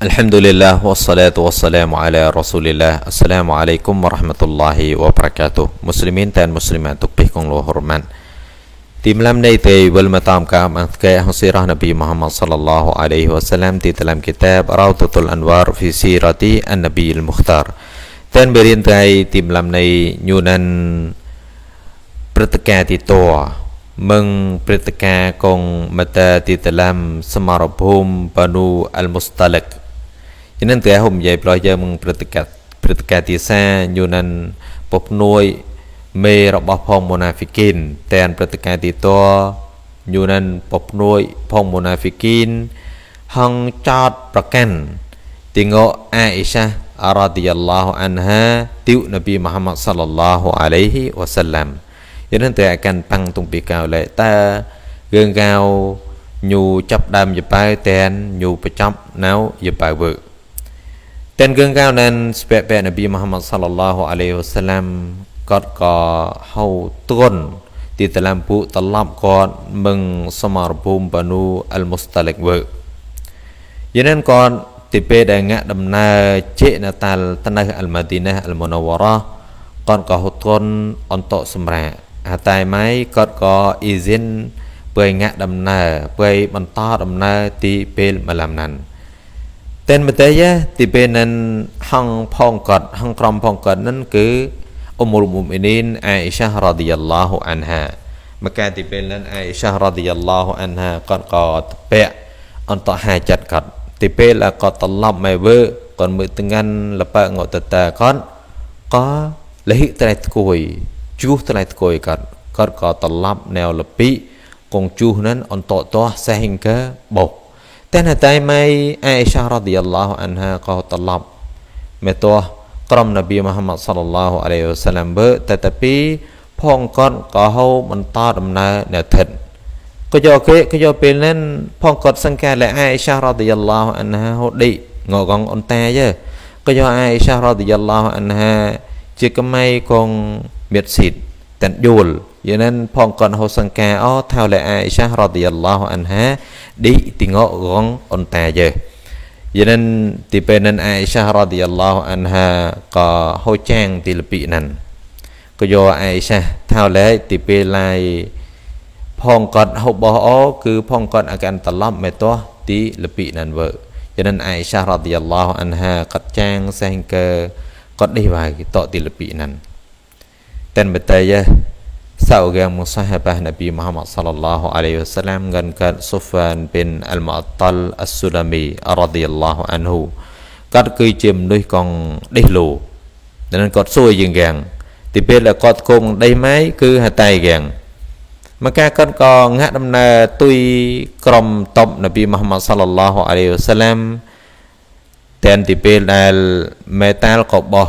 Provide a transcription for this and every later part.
الحمد لله والصلاة والسلام على رسول الله السلام عليكم ورحمة الله وبركاته مسلمين تان مسلمات تقبيكم الله لو هرمان تيملام نيتي والمتام كام سيرة نبي محمد صلى الله عليه وسلم تي تلام كتاب روضة الأنوار في سيرة النبي المختار تان برين تاي تي تيملام ني نيونان المستلق Jangan terhum jai pelajar mempertekat ព្រឹត្តិការណ៍ទាសាយូណានពពនួយមេរបស់ផងម៉ូណាហ្វីគីនតែនព្រឹត្តិការណ៍ទីតយូណានពពនួយផងម៉ូណាហ្វីគីនហងចោតប្រកាន់ទីងោអាអ៊ីសាអរ៉ាឌីយ៉ាឡាហូអានហាទីវនប៊ីមូហាម៉ាត់សាឡឡាហូអាឡៃហ៊ីវ៉ាសាឡាំយូណានតែកាន់ប៉ាំងទុងពីកៅលែតារឿងកៅញូចាប់ដើមយប៉ៅតែនញូប្រចាំណៅយប៉ៅវើទាំងគឹងកៅណានស្ពពៈនប៊ីមូហាម៉ាត់សាឡឡោះអាឡៃហ៊ីវសាឡាំគាត់ក៏ហៅទ្រន់ទីតឡាំពុត្រឡប់គាត់មឹងសមរភូមិបានូអលមូស្តាលិកវើយេនគាត់ទីពេលដែលងាក់ដំណើរជេណតាល់តនៅអលម៉ាឌីណាអលមូណូវរ៉ាគាត់ក៏ហត់ទ្រន់អន្តកសម្រាអាតៃម៉ៃគាត់ក៏អ៊ីសិនពេលងាក់ដំណើរពេលបន្តដំណើរទីពេលមឡាំណាន់តេនមតេយទីពេលនឹងហងផងគាត់ហងក្រំផងគាត់នឹងគឺអ៊ុមរុមអ៊ីនីនអាអ៊ីសារ៉ាឌីយ៉ាឡោះអានហាមកកាទីពេលនឹងអាអ៊ីសារ៉ាឌីយ៉ាឡោះអានហាគាត់ក៏ពាក់អន្តហាចាត់គាត់ទីពេលគាត់ត្រឡប់មកវើគាត់មើលទាំងានលប៉ងតតាគាត់ក៏លហិត្រៃធ្គួយជួសត្រៃធ្គួយគាត់គាត់ក៏ត្រឡប់ណែលពីកងជួសនឹងអន្តតោះសេះហិងកើបោកតែណតែម៉ៃអៃសារ៉ាឌីយ៉ាឡោះអានហាកោតឡប់មេតោះក្រុមនប៊ីមូហាម៉ាត់សល្លឡោះអាឡៃវ៉ាសាឡាំបើតតពីផងគាត់ក៏ហូបបន្តដំណើរនៅថិតក៏យកគេក៏យកពេលហ្នឹងផងគាត់សង្កេតលែអៃសារ៉ាឌីយ៉ាឡោះអានហាហូឌីងកងអនតាយើក៏យកអៃសារ៉ាឌីយ៉ាឡោះអានហាជាកម៉ៃកងមៀតស៊ីតតាន់យល់យានផងកនហូសង្កាអថៅលអាអ៊ីសារ៉ាឌីយ៉ាឡោះអានហាឌីទីងកងអនតាយើយានទីពេលនឹងអ៊ីសារ៉ាឌីយ៉ាឡោះអានហាក៏ហូចាងទីលពីណានក៏យកអ៊ីសាថៅលទីពេលឡៃផងកត់ហូបបោះអូគឺផងកត់អកាន់តឡប់មេតោះទីលពីណានវើយានអ៊ីសារ៉ាឌីយ៉ាឡោះអានហាកត់ចាងសេងកើកត់នេះវាយតទីលពីណានតែនបតេយ seorang musahabah Nabi Muhammad sallallahu alaihi wasallam dengan Sufyan bin Al-Mu'attal As-Sulami radhiyallahu anhu គាត់គឺជាមនុស្សកងដេះលោดังนั้นគាត់សួរយើងយ៉ាងទីពេលដែលគាត់គង់ដេះម៉ៃគឺហតៃយ៉ាងមកការគាត់ក៏ងាក់ដំណើរទុយក្រុមតបនប៊ីមូហាម៉ាត់សាឡឡោះអាឡៃវ៉ាសាឡាំតែនទីពេលដែលមេតាល់ក៏បោះ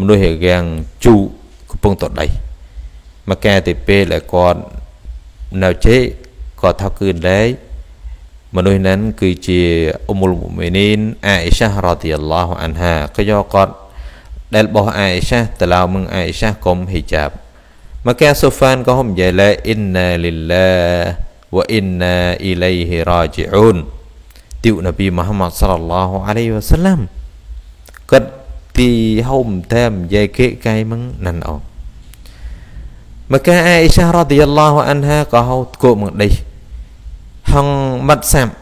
មនុស្សយ៉ាងជូកំពុងតដេះមកកែទៅពេលដែលគាត់នៅជេគាត់ថាគឺលែកមនុស្សហ្នឹងគឺជាអ៊ុមុលមូមីនីនអាអ៊ីសារ៉ាឌីយ៉ាឡោះអានហាក៏យកគាត់ ដែលបោះអាអ៊ីសាទៅឡៅមឹងអាអ៊ីសាកុំហ៊ីជាបមកកែសូហ្វានក៏ហមនិយាយលែអ៊ីនណាលីឡាវ៉ាអ៊ីនណាអ៊ីឡៃហ៊ីរ៉ាជីអ៊ូនទីនប៊ីមូហាម៉ាត់សល្លឡោះអាឡៃវ៉ាសាឡាំគាត់ទីហមតែនិយាយគេកែមឹងណានអោមកអាអ៊ីសារ៉ាឌីយ៉ាឡោះអានហាក៏ហៅគោមកដេះហងមាត់សាប់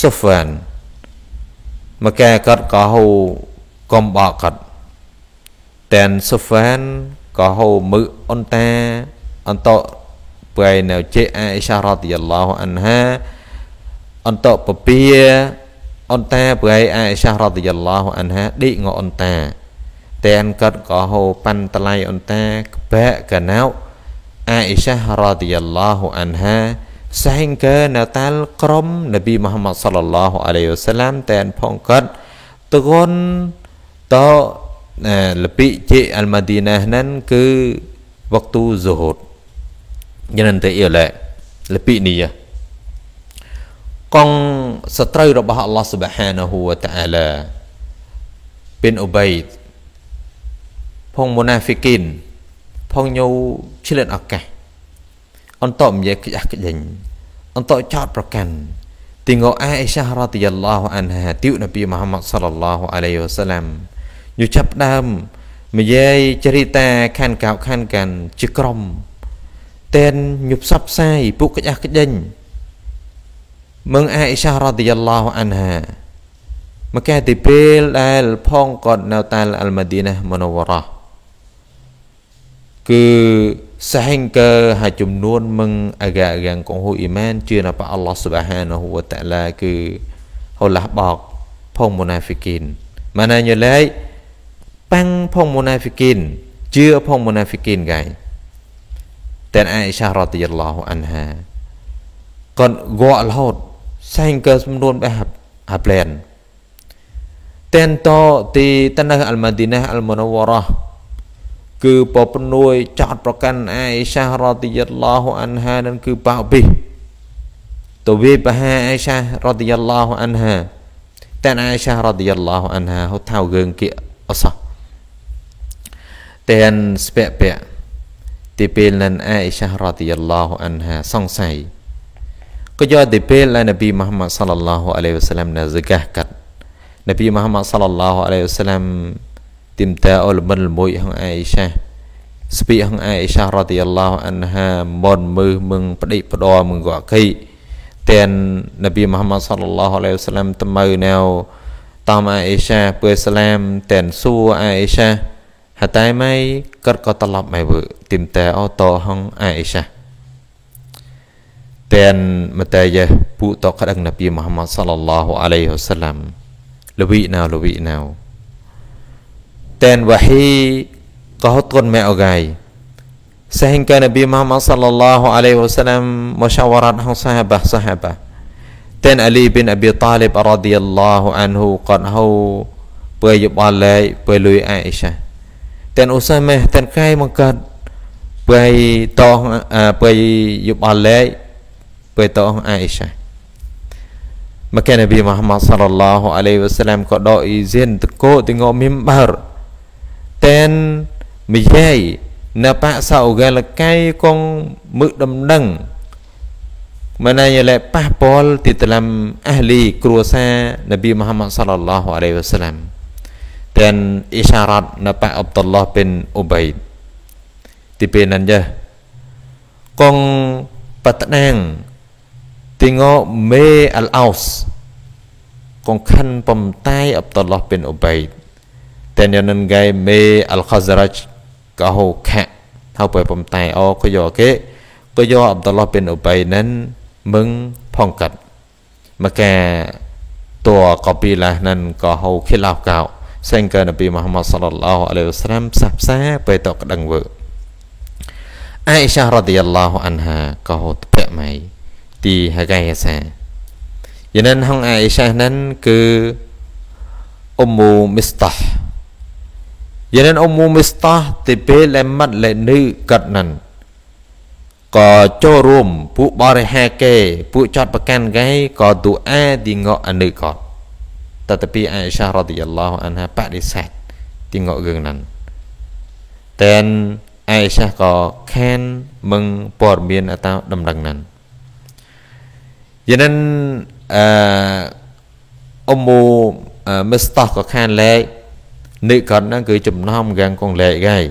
សូហ្វានមកអាគាត់ក៏ហៅកំបកគាត់តែនសូហ្វានក៏ហៅមឺអនតាអន្តោប្រៃនៅជេអ៊ីសារ៉ាឌីយ៉ាឡោះអានហាអន្តោពពាអនតាប្រៃអ៊ីសារ៉ាឌីយ៉ាឡោះអានហាដេកងអនតាតែនគាត់ក៏ហៅប៉ាន់តឡៃអនតាក្បែកកណោ Aisyah radhiyallahu anha sehingga natal krom Nabi Muhammad sallallahu alaihi wasallam dan pongkat turun to eh, lebih je al Madinah nan ke waktu zuhur jangan tak ia lebih ni ya kong setrai rabah Allah subhanahu wa ta'ala bin Ubaid pong munafikin ផងញូឆ្លៀតឱកាសអន្តមយាខ្ជះខ្ជិញអន្តចោតប្រកាន់ទីងអាអ៊ីសារ៉ាឌីយ៉ាឡោះអានហាទីនប៊ីមូហាម៉ាត់សលឡោះអាឡៃវ៉ាសាឡាំយូចាប់ដើមម្យាយចរិតាខានកោខានកាន់ជាក្រុមតែនញប់សັບផ្សាយពួកខ្ជះខ្ជិញមឹងអាអ៊ីសារ៉ាឌីយ៉ាឡោះអានហាមកកែទីពេលដែល ផងគាត់ នៅតាលអល់ម៉ាឌីណាមណូវរ៉ា kesehingga ha jumnun mengagak-agak kong hu iman cina pa Allah Subhanahu wa taala ke holah bok phong munafikin maknanya lai pang phong munafikin chưa phong munafikin gai dan Aisyah radhiyallahu anha còn gọi lột sehingga jumnun bah hablen តេនតទីតនៅអល់ម៉ាឌីណាអល់មុនវរ៉ាគឺប្រពនួយចោតប្រកាន់អាយសារតិយឡោអានហានឹងគឺបោបិទៅវាបហាអាយសារតិយឡោអានហាតែអាយសារតិយឡោអានហាហូតថៅយើងគៀអសោះតែនស្ពពៈទីពេលនឹងអាយសារតិយឡោអានហាសង្ស័យក៏យកទីពេលដែលនប៊ីមូហាម៉ាត់សល្លឡោះអាឡៃវ៉ាសាឡាមណាសិកាកាត់នប៊ីមូហាម៉ាត់សល្លឡោះអាឡៃវ៉ាសាឡាម timta ulman lumuy hang Aisha ស្ពីហងអៃសារ៉ាឌីយ៉ាឡោះអានហាមុនមើមឹងប្តិផ្ដរមឹងក៏កៃតែននប៊ីមហាម៉ាត់សល្លឡោះអាឡៃហ៊ីវសាឡាមតមើណៅតាមអៃសាពើសាឡាមតែនសួរអៃសា ហតែម៉ៃកាត់ក៏ត្រឡប់ម៉ៃវើទីមតែអូតហងអៃសាតែនមតាយះពូតក្ដឹងនប៊ីមហាម៉ាត់សល្លឡោះអាឡៃហ៊ីវសាឡាមលវីណៅលវីណៅ dan wahai kahutun meogai sehingga Nabi Muhammad sallallahu alaihi wasallam musyawarah sahabat-sahabat dan Ali bin Abi Talib radhiyallahu anhu qad hau ពើយបល់លែកពើលុយអៃសាតែនឧសាមេតែនកាយមកកើតពើតោះពើយបល់លែកពើតោះអៃសាមកកានប៊ីមហាម៉ាត់សល្លឡោះអាឡៃវ៉ាសឡាមក៏ដកអ៊ីសិនតកោទិងអមីមបារតែនមយាយនៅបសោកលកាយកងមឹកដំណឹងមណាយលែប៉ះពាល់ទីតលំអះលីគ្រួសារនប៊ីមូហាម៉ាត់សល្លឡោះអាឡៃវ៉ាសាឡាមតែនអ៊ីសារ៉ាត់នៅប៉ះអបតុលឡោះបិនអ៊ូបៃតទីពេលនោះចាកងបតណាងទីងមេអលអោសកងខាន់បំតាយអបតុលឡោះបិនអ៊ូបៃតតែននឹងកែមេអលខសរជកហូខៈហើយបើបំតែអក៏យកគេក៏យកអបតឡោះเป็นអបៃនឹងមឹងផងកាត់មកកាតัวកពីឡាស់នឹងក៏ហូខិឡោកោសែងកើនពីមហមសលឡោះអាឡៃវស្រាំផ្សះផ្សាពេលតក្ដឹងវើអៃសារ៉ាឌីយ៉ាឡោះអានហាក៏ហូតភៈម៉ៃទីហកៃសាយានហងអៃសាហ្នឹងគឺអ៊ុមមូមីស្តះ Jadi umum mistah tipe lemat lenu kat nan. ក៏ចូលរួមពួកបរិហាគេ ពួកចាត់ប្រកាន់គេក៏ទូអាទីងកអនុកតតតពីអាយសារ៉ាឌីយ៉ាឡោះអានហាបដិសេធទីងករឿងហ្នឹងតែនអាយសាក៏ខានមឹងព័ត៌មានអតាដំណឹងហ្នឹងយេនិនអឺអ៊ំមូមិស្តោះក៏ខានលែក nikah ហ្នឹងគឺចំណោមយ៉ាងកងលែកហើយ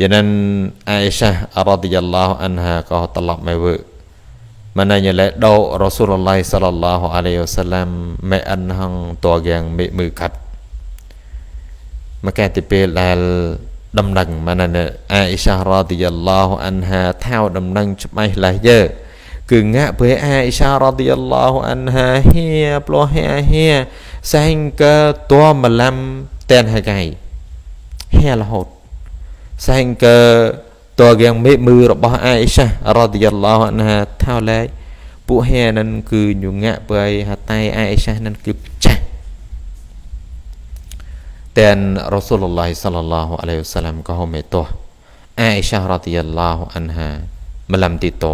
យ៉ាងណាអៃសារ៉ាឌីយ៉ាឡាហ៊ូអានហាក៏ត្រឡប់មកវើម៉ានញ៉លែដោរ៉ាស៊ូលឡៃសាឡឡាហ៊ូអាឡៃវ៉ាសាឡាមមេអិនហងតួយ៉ាងមេមើកាត់មកកែទីពេលដែលដំណឹងម៉ានញ៉អៃសារ៉ាឌីយ៉ាឡាហ៊ូអានហាថាវដំណឹង ច្បាស់ឡាស់យើគឺងាក់ពេលអៃសារ៉ាឌីយ៉ាឡាហ៊ូអានហាហៀប្លោះហៀហៀ sehingga tua malam ten hagai ហើយរហូត sehingga តរយ៉ាងមេមឺរបស់អាអ៊ីសារ៉ាឌីយ៉ាឡោះអានហាថាឡើយពួកហេនឹងគឺញងាក់បើហតែអាអ៊ីសានឹងគឺចាស់តែនរ៉ាស៊ូលឡោះសល្លឡោះអាឡៃហ៊ីវសាឡាមក៏ហមេតោះអាអ៊ីសារ៉ាឌីយ៉ាឡោះអានហាម្លំទីត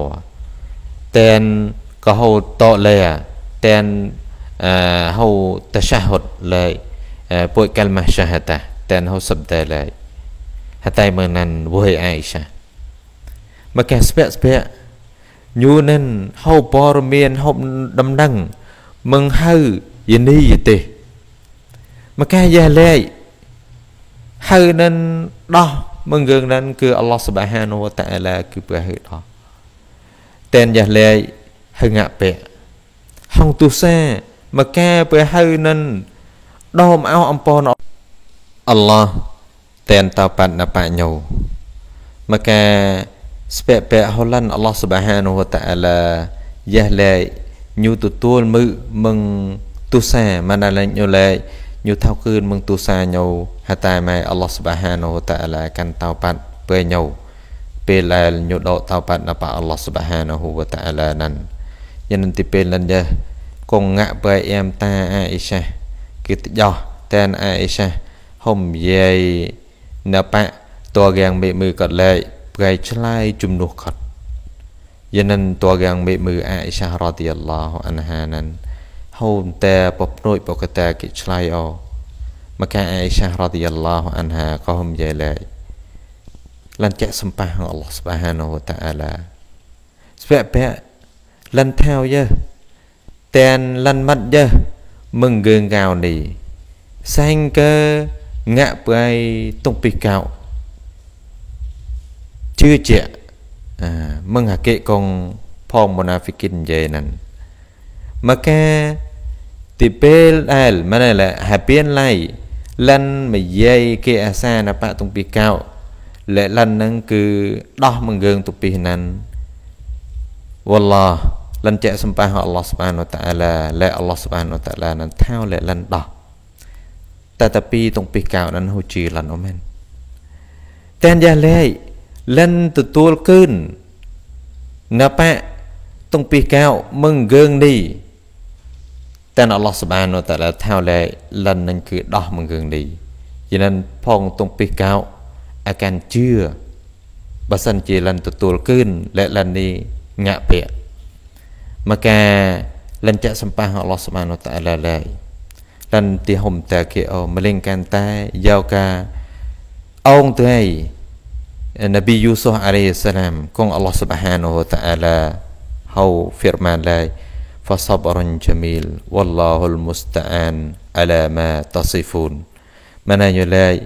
តែនក៏ហូតតលែតែន هو تشهد لاي بوي كلمة شهادة تان هو سبدا لاي حتى منن وهي عائشة ما كان سبق سبق ញូនិនហូបព័រមានហូបដំណឹងមឹងហៅយនីយទេមកកែយ៉ាលែកហៅនិនដោះមឹងរឿងនឹងគឺអល់ឡោះសុបហានូវតាអាឡាគឺព្រះហឺដោះតែនយ៉ាលែកហឹងអពៈហងទុសាមកកែព្រះហៅនិនដមអោអំពរអល់ឡោះតែនតបណបញ្ញោមកកែស្ពៈពៈហូលានអល់ឡោះសុបហានវតាឡាយះលែកញូទទួលមឺមឹងទុសាមណាលែកញូលែកញូថោគឺនមឹងទុសាញោហតាម៉ែអល់ឡោះសុបហានវតាឡាកាន់តបតពេលញោពេលដែលញូដកតបតណបអល់ឡោះសុបហានវតាឡាណាន់យ៉ាងទីពេលនឹងយះកងៈបៃអែមតាអៃសាគឺដោះតែនអៃសាហុំយាយណបៈតរកាំងមេមើគាត់លែកប្រៃឆ្លាយជំនួសគាត់យានិនតរកាំងមេមើអៃសារ៉ាឌីយ៉ាឡោះអានហានានហូមតែបព្នួយបកតាគេឆ្លាយអមកកាអៃសារ៉ាឌីយ៉ាឡោះអានហាក៏ហុំយាយលែកលានចាក់សម្ប៉ះអល់ឡោះស៊ុបហានូវតាអាឡាស្វែបៈលានថាវយើ Tên lăn mắt dơ Mừng gương gào nì Xanh cơ ngạ bày tung bì cạo Chưa chịa à, Mừng hạ kệ con Phong mona phi kinh dây nằn Mà ca Tì bê lèl mà này là hạ biên lại Lăn mà dây kệ à xa nà bạ tung bì cạo Lệ lăn nâng cứ Đo mừng gương tung bì nằn Wallah លិនចៈសម្បាហអល់ឡោះសុបានវតាឡាលែអល់ឡោះសុបានវតាឡានឹងថាវលែលិនដោះតែតាពីតុងពីកៅនឹងហូជីលិនអូមែនតែនយ៉ាលែលិនទទួលគឺនណបៈតុងពីកៅមឹងកើងនេះតែនអល់ឡោះសុបានវតាឡាថាវលែលិននឹងគឺដោះមឹងកើងនេះយានផងតុងពីកៅអាកាន់ជឿបើសិនជាលិនទទួលគឺនលែលិននេះងាក់ពាក់ Maka lenjak sembah Allah Subhanahu wa taala lai. Dan tihum taki'o melingkan ta yauka aung tu ai Nabi Yusuf alaihi salam kong Allah Subhanahu wa taala hau firman lai fasabrun jamil wallahul musta'an ala ma tasifun. Mana yo lai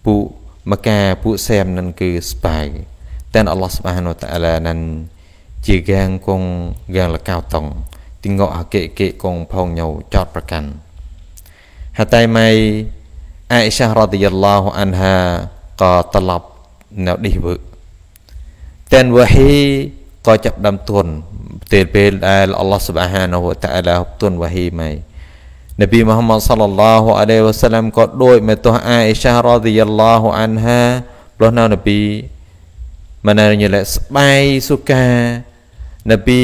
pu maka pu sem nan ke spai dan Allah Subhanahu wa taala nan ជាហ្គាងគងហ្គាងលកៅតងទីងកអកេកេគងផងញោចតប្រកាន់ហតៃមៃអៃសារ៉ាឌីយ៉ាឡោះអានហាក៏ត្រឡប់នៅនេះវើតែនវ៉ាហ៊ីក៏ចាប់ដើមទុនពេលពេលដែលអល់ឡោះស៊ុបហានហូតាអាឡាទុនវ៉ាហ៊ីមៃនប៊ីមូហាម៉ាត់សល្លឡោះអាឡៃវ៉ាសាឡាមក៏ដូចមកទោះអៃសារ៉ាឌីយ៉ាឡោះអានហាព្រោះនៅនប៊ីមណារញលេស្បៃសុកានៅពី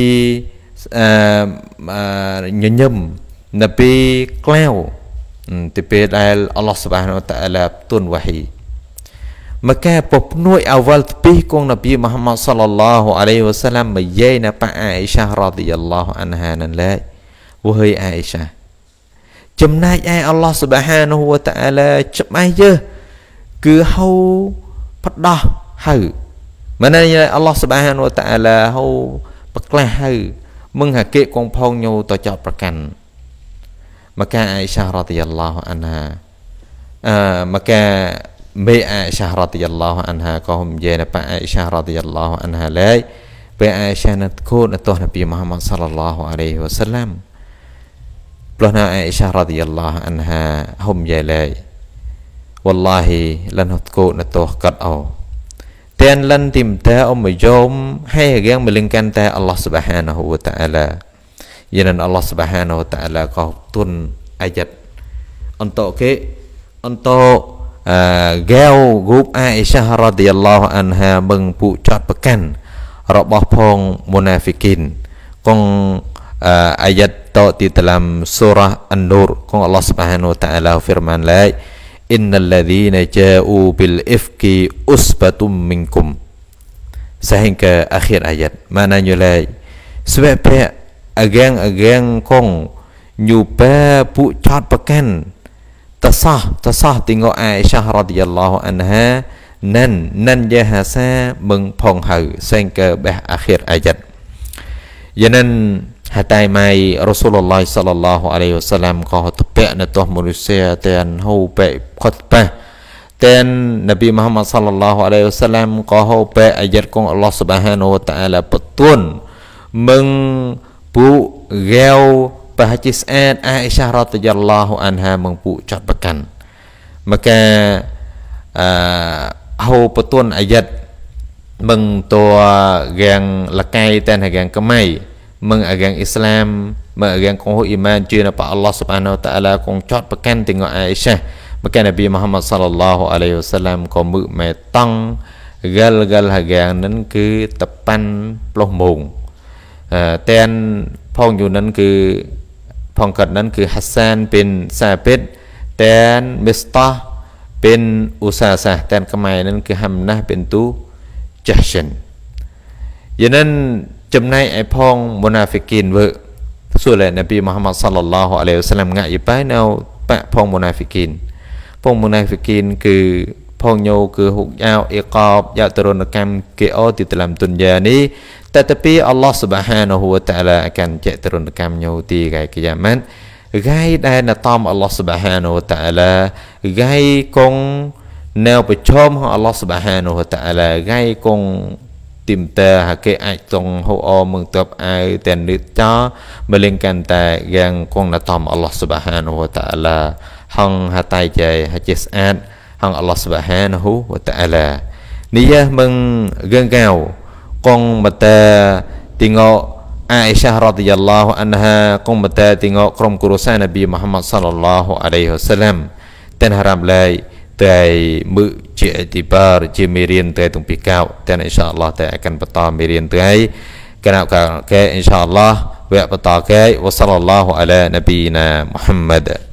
ញញឹមនៅពីក្លាវទីពេលដែលអល់ឡោះសុបានតាឡាទុនវ៉ាហ៊ីមកែពពនួយអវលទីគង់នប៊ីមូហាម៉ាត់សល្លឡោះអាឡៃវ៉ាសាឡាមមកយាយណប៉អាអ៊ីសារ៉ាឌីយ៉ាឡោះអានហានឡៃវ៉ហីអាអ៊ីសា ចំណែកឯអល់ឡោះសុបហានូវតាឡាច្បាស់យើគឺហៅផ្ដោះហៅមែនទេអល់ឡោះសុបហានូវតាឡាហៅប្រក្លះហៅមឹងហាកេកងផងញោតចោតប្រកាន់មកកាអៃសារ៉ាឌីយ៉ាឡោះអានហាអឺមកកាមេអៃសារ៉ាឌីយ៉ាឡោះអានហាក៏ហមយេណបអៃសារ៉ាឌីយ៉ាឡោះអានហាលែកពេលអៃសាណតគូនតោះនប៊ីមហាម៉ាត់សល្លឡោះអាឡៃវ៉ាសាឡាំព្រោះណាអៃសារ៉ាឌីយ៉ាឡោះអានហាហមយេលែកវ៉ាឡាហ៊ីលានហតគូនតោះកាត់អោ Biarlah timta umayom Hai yang melingkantai Allah subhanahu wa ta'ala Yanan Allah subhanahu wa ta'ala Kau tun ajat Untuk ke Untuk Gao gup Aisyah radhiyallahu anha Meng puk cot pekan Rabah pong munafikin Kong ayat Tau di dalam surah An-Nur Kong Allah subhanahu wa ta'ala firman laik innalladzina ja'u bil ifki usbatum minkum sehingga akhir ayat maknanya lai sebab agang-agang kong nyupa pu chat pekan tasah tasah tingo Aisyah radhiyallahu anha nan nan jahasa meng phong hau sehingga beh akhir ayat យ៉ាង Hatta mai Rasulullah sallallahu alaihi wasallam ko tepe na toh manusia ten ho pe khotbah ten Nabi Muhammad sallallahu alaihi wasallam ko ho pe ayat kong Allah subhanahu wa taala petun meng pu geo ប្រហែលជាស្អាតអាអ៊ីសារ៉ាត់យ៉ាឡោះអានហាមកពួកចាត់ប្រកាន់មកកាអឺហោបទុនអាយិតមឹងតัวហ្គាំងលកៃតែនហ្គាំងកម៉ៃ mengagang Islam mà con konghu iman jina pa Allah subhanahu wa ta'ala kong chót pekan tinggal Aisyah pekan Nabi Muhammad sallallahu alaihi wasallam có mự mẹ tăng gal gal hagang nên cứ tập pan ploh mùng à, eh, tên phong dù nên cứ phong cật nên cứ Hassan bin Sabit tên Mistah bin Usasah tên kamai nên cứ Hamnah bin Tu Jahshin cho nên ចំណែកឯផងមូណាហ្វីគីនវើសួរលែនប៊ីមូហាម៉ាត់សល្លឡោះអាឡៃវសាឡាមងាក់យីប៉ែនៅប៉ផងមូណាហ្វីគីនផងមូណាហ្វីគីនគឺផងញោគឺហុកយ៉ាវអ៊ីកបយ៉ាទរណកម្មគេអូទីតឡាំទុនយ៉ានេះតតពីអល់ឡោះសុបហានហូវតាឡាអកាន់ចតរណកម្មញោទីកែកយ៉ាម៉ាត់កាយដែលណតំអល់ឡោះសុបហានហូវតាឡាកាយកងនៅប្រជុំអល់ឡោះសុបហានហូវតាឡាកាយកង tim ta hake ajtong ho o mung tap ai ten nit ta melingkan ta yang kong na tom Allah Subhanahu wa taala hang hatai jai haje saat hang Allah Subhanahu wa taala niyah mung geng kau kong mata tingok Aisyah radhiyallahu anha kong mata tingok krom kurusan Nabi Muhammad sallallahu alaihi wasallam ten haram lai tai mu ជាអតិបារជាមេរៀនតែទាំងពីកោតែអ៊ីនសាអល់ឡោះតែកាន់បន្តមេរៀនទៅហើយកណៅកែអ៊ីនសាអល់ឡោះវគ្គបន្តកែវ៉សលឡោះអាឡានប៊ីណាមូហាម៉ាត់